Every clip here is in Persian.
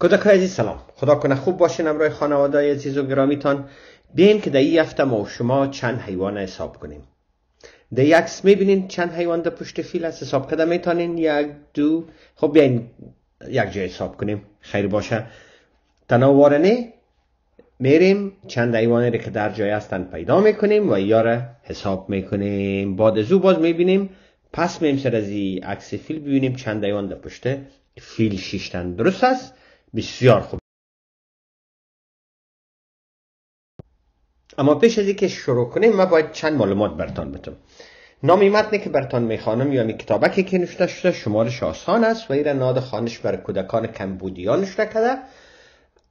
کودکای عزیز سلام خدا کنه خوب باشین امرای خانواده عزیز و گرامیتان بیاین که در این هفته ما و شما چند حیوان حساب کنیم در یکس میبینین چند حیوان در پشت فیل هست حساب کده میتونین یک دو خب بیاین یک جای حساب کنیم خیر باشه تناوارنه میریم چند حیوانی که در جای هستند پیدا میکنیم و یاره حساب میکنیم بعد زو باز میبینیم پس میمسر از این عکس فیل ببینیم چند حیوان در پشت فیل شیشتن درست است بسیار خوب اما پیش از اینکه شروع کنیم من باید چند معلومات برتان بدم نامی متنی که برتان میخوانم یعنی کتابکی که نوشته شده شمارش آسان است و ایره ناد خانش بر کودکان کمبودیا نوشته کده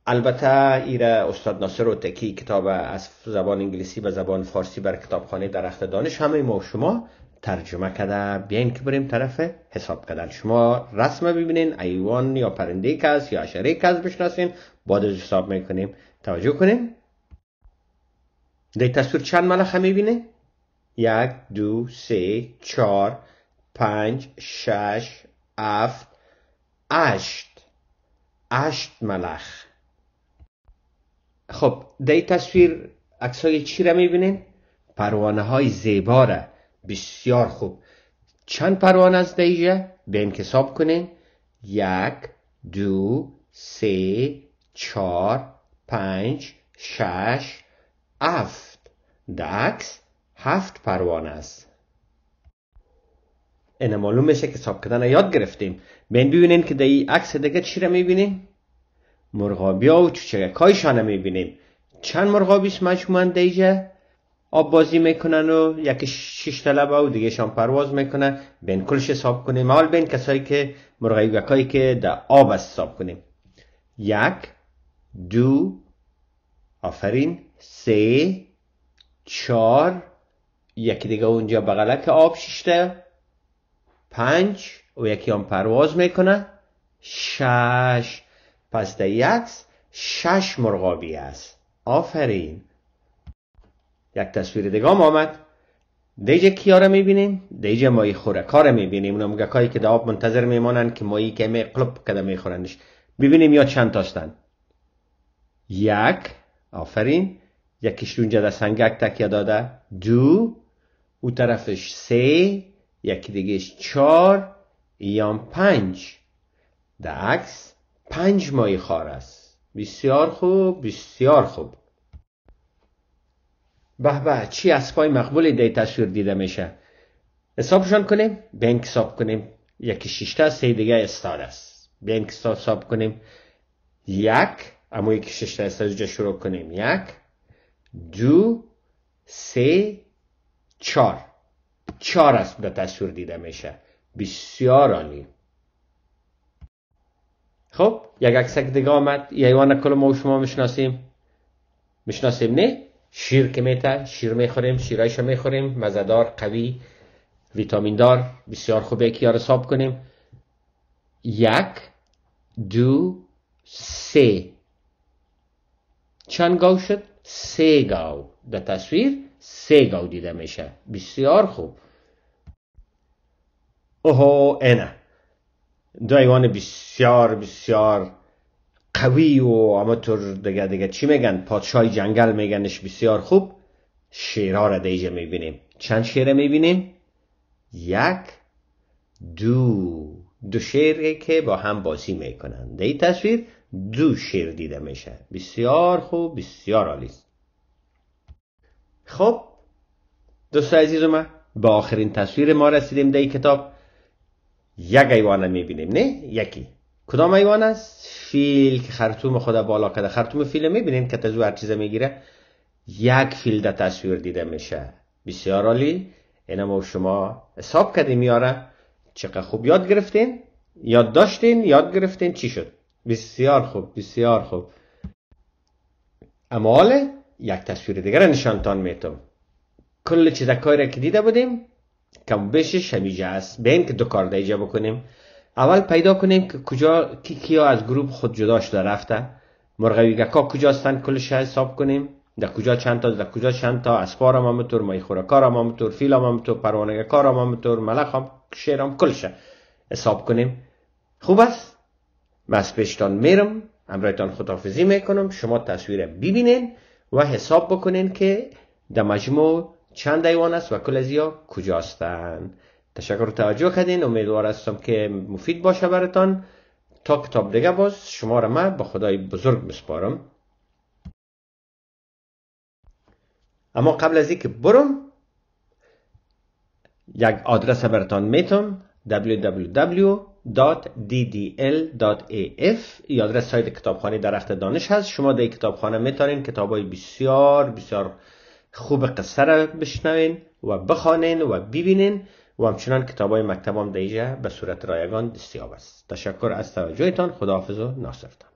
البته ایره استاد ناصر و تکی کتاب از زبان انگلیسی به زبان فارسی بر کتابخانه درخت دانش همه ما و شما ترجمه کرده بیاین که بریم طرف حساب کردن شما رسم ببینین ایوان یا پرنده کس یا اشاره کس بشناسین بعد از حساب میکنیم توجه کنیم در تصویر چند ملخه میبینه؟ یک دو سه چهار پنج شش هفت هشت هشت ملخ خب در تصویر اکسای چی را میبینین؟ پروانه های زیبا بسیار خوب چند پروانه از دیجه؟ به این حساب کنین یک دو سه چهار پنج شش هفت دکس هفت پروانه است اینه معلوم میشه که حساب کردن یاد گرفتیم بین ببینین که در این عکس دیگه چی را میبینیم مرغابی ها و چوچگک هایشان را میبینیم چند مرغابیش است مجموعا دیجه آب بازی میکنن و یک شش طلبه و دیگه شام پرواز میکنه بین کلش حساب کنیم مال بین کسایی که و گکایی که در آب است حساب کنیم یک دو آفرین سه چهار یکی دیگه اونجا بغلک آب ششته پنج و یکی هم پرواز میکنه شش پس در یک شش مرغابی است آفرین یک تصویر دیگه هم آمد دیج کیا را میبینیم دیجه مایی خورکا را میبینیم اونم که در منتظر میمانن که مایی که می قلب کده میخورندش ببینیم یا چند تاستن یک آفرین یکیش اونجا در سنگک تکیه داده دو او طرفش سه یکی دیگهش چهار یا پنج در عکس پنج مایی خار است بسیار خوب بسیار خوب به به چی اسبای مقبول دی تصویر دیده میشه حسابشان کنیم بینک حساب کنیم یکی ششتا سه دیگه استار است بینک حساب کنیم یک اما یکی شیشتا جا شروع کنیم یک دو سه چار چار است به تصویر دیده میشه بسیار عالی خب یک عکسک دیگه آمد یعنی کل ما شما میشناسیم میشناسیم نه شیر که میته شیر میخوریم شیرایش رو میخوریم مزدار قوی ویتامین دار بسیار خوبه یکی ها حساب کنیم یک دو سه چند گاو شد؟ سه گاو در تصویر سه گاو دیده میشه بسیار خوب اوه اینه دو ایوان بسیار بسیار قوی و آماتور دیگه دیگه چی میگن پادشاه جنگل میگنش بسیار خوب شیرها را دیجه میبینیم چند شیره میبینیم یک دو دو شیره که با هم بازی میکنن در این تصویر دو شیر دیده میشه بسیار خوب بسیار عالی خب دوست عزیز به آخرین تصویر ما رسیدیم در کتاب یک ایوانه میبینیم نه یکی کدام حیوان است فیل که خرطوم خود بالا کرده خرطوم فیل میبینیم که تزو هر چیزه میگیره یک فیل در تصویر دیده میشه بسیار عالی اینا ما شما حساب کردیم میاره چقدر خوب یاد گرفتین یاد داشتین یاد گرفتین چی شد بسیار خوب بسیار خوب اما یک تصویر دیگر نشانتان میتم کل چیزکایی را که دیده بودیم کم بشه شمیجه است بیم که دو کار دیجه بکنیم اول پیدا کنیم که کجا کی کیا از گروه خود جدا شده رفته گکا کجا هستن کلش حساب کنیم در کجا چند تا در کجا چند تا اسپار هم همطور مای خورکار هم همطور فیل هم همطور پروانه کار هم ملخ هم شیر هم کلشه حساب کنیم خوب است من پیشتان میرم امرایتان خدافزی میکنم شما تصویر ببینین و حساب بکنین که در مجموع چند ایوان است و کل از کجاستن تشکر و توجه کردین امیدوار هستم که مفید باشه براتان تا کتاب دیگه باز شما را من به خدای بزرگ بسپارم اما قبل از اینکه برم یک آدرس براتان میتم www.ddl.af یا آدرس سایت کتابخانه درخت دانش هست شما در کتابخانه میتونین کتاب های بسیار بسیار خوب قصه را بشنوین و بخوانین و ببینین و همچنان کتاب های مکتبم دیجه به صورت رایگان دستیاب است تشکر از توجهتان خداحافظ و ناصرتان